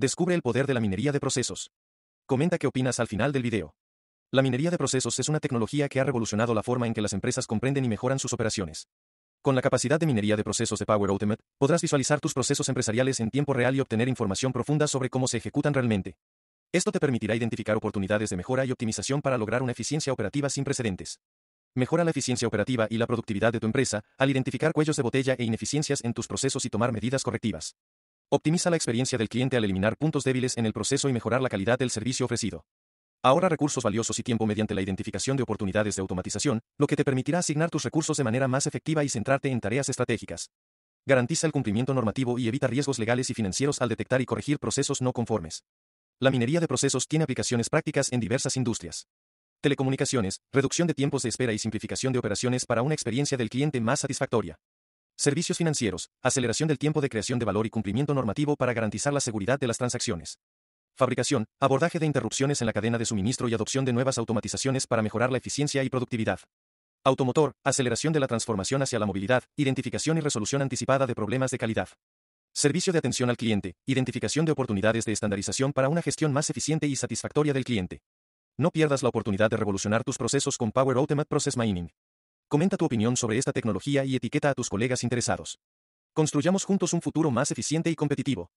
Descubre el poder de la minería de procesos. Comenta qué opinas al final del video. La minería de procesos es una tecnología que ha revolucionado la forma en que las empresas comprenden y mejoran sus operaciones. Con la capacidad de minería de procesos de Power Automate, podrás visualizar tus procesos empresariales en tiempo real y obtener información profunda sobre cómo se ejecutan realmente. Esto te permitirá identificar oportunidades de mejora y optimización para lograr una eficiencia operativa sin precedentes. Mejora la eficiencia operativa y la productividad de tu empresa al identificar cuellos de botella e ineficiencias en tus procesos y tomar medidas correctivas. Optimiza la experiencia del cliente al eliminar puntos débiles en el proceso y mejorar la calidad del servicio ofrecido. Ahora recursos valiosos y tiempo mediante la identificación de oportunidades de automatización, lo que te permitirá asignar tus recursos de manera más efectiva y centrarte en tareas estratégicas. Garantiza el cumplimiento normativo y evita riesgos legales y financieros al detectar y corregir procesos no conformes. La minería de procesos tiene aplicaciones prácticas en diversas industrias. Telecomunicaciones, reducción de tiempos de espera y simplificación de operaciones para una experiencia del cliente más satisfactoria. Servicios financieros, aceleración del tiempo de creación de valor y cumplimiento normativo para garantizar la seguridad de las transacciones. Fabricación, abordaje de interrupciones en la cadena de suministro y adopción de nuevas automatizaciones para mejorar la eficiencia y productividad. Automotor, aceleración de la transformación hacia la movilidad, identificación y resolución anticipada de problemas de calidad. Servicio de atención al cliente, identificación de oportunidades de estandarización para una gestión más eficiente y satisfactoria del cliente. No pierdas la oportunidad de revolucionar tus procesos con Power Automate Process Mining. Comenta tu opinión sobre esta tecnología y etiqueta a tus colegas interesados. Construyamos juntos un futuro más eficiente y competitivo.